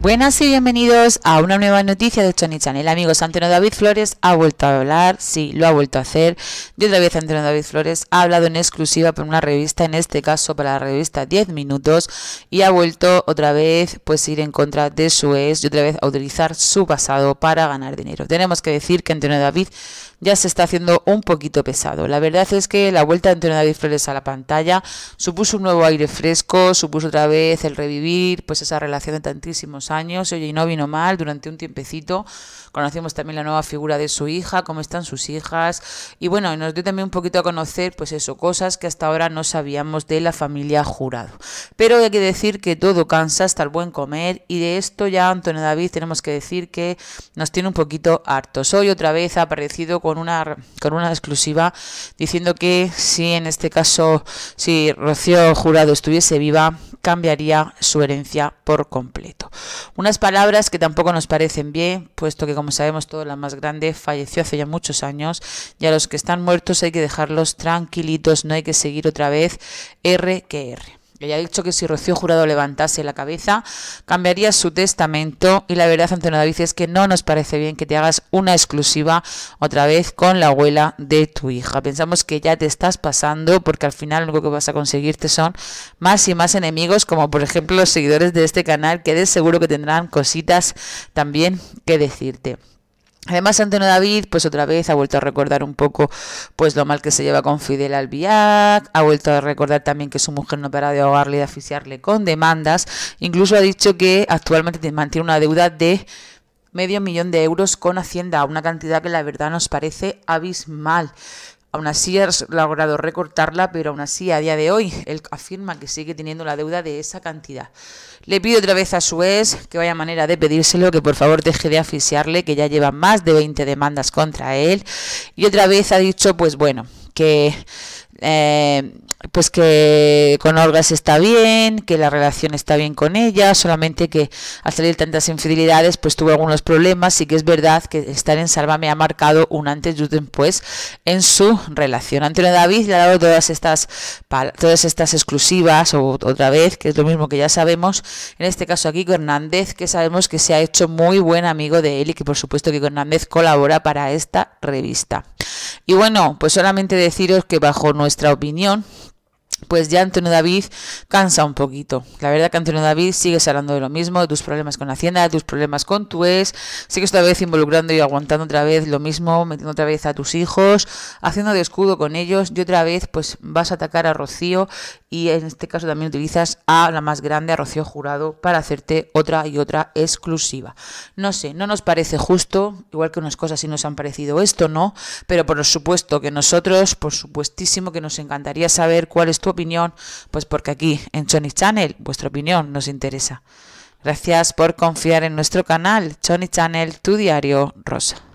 Buenas y bienvenidos a una nueva noticia de Tony Channel. Amigos, Antonio David Flores ha vuelto a hablar, sí, lo ha vuelto a hacer. Y otra vez Antonio David Flores ha hablado en exclusiva para una revista, en este caso para la revista 10 Minutos, y ha vuelto otra vez pues ir en contra de su ex y otra vez a utilizar su pasado para ganar dinero. Tenemos que decir que Antonio David ya se está haciendo un poquito pesado. La verdad es que la vuelta de Antonio David Flores a la pantalla supuso un nuevo aire fresco, supuso otra vez el revivir pues esa relación de tantísimos años. Oye, y no vino mal durante un tiempecito. Conocimos también la nueva figura de su hija, cómo están sus hijas. Y bueno, nos dio también un poquito a conocer, pues eso, cosas que hasta ahora no sabíamos de la familia jurado. Pero hay que decir que todo cansa hasta el buen comer. Y de esto ya, Antonio David, tenemos que decir que nos tiene un poquito hartos. Hoy otra vez ha aparecido con una, con una exclusiva diciendo que si en este caso, si Rocío Jurado estuviese viva, cambiaría su herencia por completo. Unas palabras que tampoco nos parecen bien, puesto que como sabemos todo la más grande falleció hace ya muchos años y a los que están muertos hay que dejarlos tranquilitos, no hay que seguir otra vez R que R. Ya ha dicho que si Rocío Jurado levantase la cabeza, cambiaría su testamento. Y la verdad, Antonio David, es que no nos parece bien que te hagas una exclusiva otra vez con la abuela de tu hija. Pensamos que ya te estás pasando porque al final lo único que vas a conseguirte son más y más enemigos, como por ejemplo los seguidores de este canal, que de seguro que tendrán cositas también que decirte. Además, Antonio David, pues otra vez ha vuelto a recordar un poco pues lo mal que se lleva con Fidel Albiac, ha vuelto a recordar también que su mujer no para de ahogarle y de asfixiarle con demandas, incluso ha dicho que actualmente mantiene una deuda de medio millón de euros con Hacienda, una cantidad que la verdad nos parece abismal. Aún así ha logrado recortarla, pero aún así a día de hoy él afirma que sigue teniendo la deuda de esa cantidad. Le pido otra vez a ex que vaya manera de pedírselo, que por favor deje de asfixiarle, que ya lleva más de 20 demandas contra él. Y otra vez ha dicho, pues bueno, que eh, pues que con Olga está bien, que la relación está bien con ella, solamente que al salir tantas infidelidades pues tuvo algunos problemas, y que es verdad que estar en Salva me ha marcado un antes y un después en su relación. Antonio David le ha dado todas estas, todas estas exclusivas o otra vez, que es lo mismo que ya sabemos, en este caso aquí con Hernández, que sabemos que se ha hecho muy buen amigo de él y que por supuesto que Hernández colabora para esta revista. Y bueno, pues solamente deciros que bajo nuestra opinión, pues ya Antonio David cansa un poquito. La verdad que Antonio David sigues hablando de lo mismo, de tus problemas con Hacienda, de tus problemas con tu ex, sigues otra vez involucrando y aguantando otra vez lo mismo, metiendo otra vez a tus hijos, haciendo de escudo con ellos y otra vez pues vas a atacar a Rocío y en este caso también utilizas a la más grande, a Rocío Jurado, para hacerte otra y otra exclusiva. No sé, no nos parece justo, igual que unas cosas sí nos han parecido esto, ¿no? Pero por supuesto que nosotros, por supuestísimo que nos encantaría saber cuál es tu opinión, pues porque aquí en Chony Channel vuestra opinión nos interesa. Gracias por confiar en nuestro canal, Chony Channel, tu diario rosa.